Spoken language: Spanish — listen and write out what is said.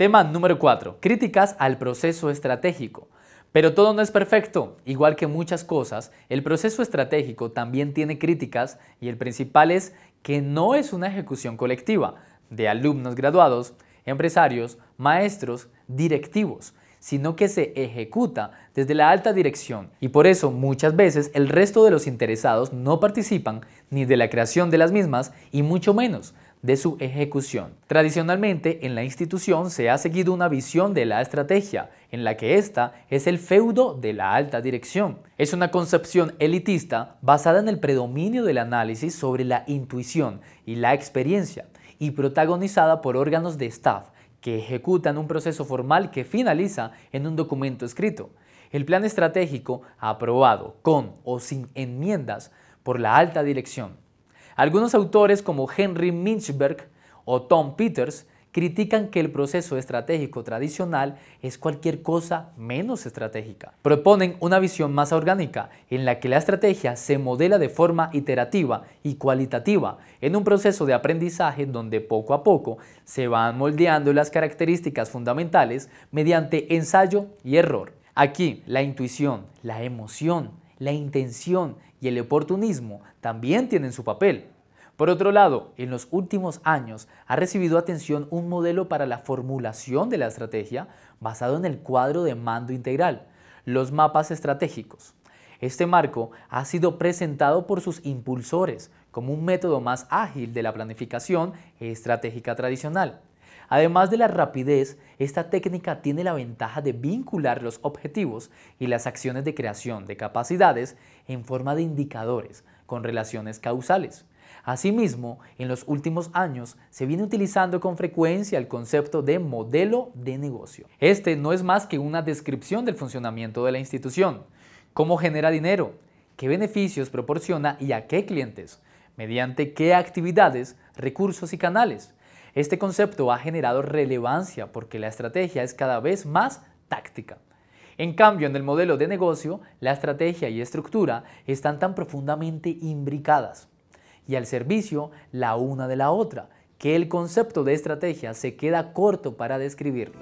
Tema número 4. Críticas al proceso estratégico. Pero todo no es perfecto. Igual que muchas cosas, el proceso estratégico también tiene críticas y el principal es que no es una ejecución colectiva de alumnos graduados, empresarios, maestros, directivos, sino que se ejecuta desde la alta dirección y por eso muchas veces el resto de los interesados no participan ni de la creación de las mismas y mucho menos de su ejecución. Tradicionalmente, en la institución se ha seguido una visión de la estrategia, en la que ésta es el feudo de la alta dirección. Es una concepción elitista basada en el predominio del análisis sobre la intuición y la experiencia, y protagonizada por órganos de staff que ejecutan un proceso formal que finaliza en un documento escrito. El plan estratégico aprobado con o sin enmiendas por la alta dirección algunos autores como Henry Minchberg o Tom Peters critican que el proceso estratégico tradicional es cualquier cosa menos estratégica. Proponen una visión más orgánica, en la que la estrategia se modela de forma iterativa y cualitativa, en un proceso de aprendizaje donde poco a poco se van moldeando las características fundamentales mediante ensayo y error. Aquí la intuición, la emoción, la intención y el oportunismo también tienen su papel. Por otro lado, en los últimos años ha recibido atención un modelo para la formulación de la estrategia basado en el cuadro de mando integral, los mapas estratégicos. Este marco ha sido presentado por sus impulsores como un método más ágil de la planificación estratégica tradicional Además de la rapidez, esta técnica tiene la ventaja de vincular los objetivos y las acciones de creación de capacidades en forma de indicadores con relaciones causales. Asimismo, en los últimos años se viene utilizando con frecuencia el concepto de modelo de negocio. Este no es más que una descripción del funcionamiento de la institución, cómo genera dinero, qué beneficios proporciona y a qué clientes, mediante qué actividades, recursos y canales. Este concepto ha generado relevancia porque la estrategia es cada vez más táctica. En cambio, en el modelo de negocio, la estrategia y estructura están tan profundamente imbricadas y al servicio la una de la otra, que el concepto de estrategia se queda corto para describirlo.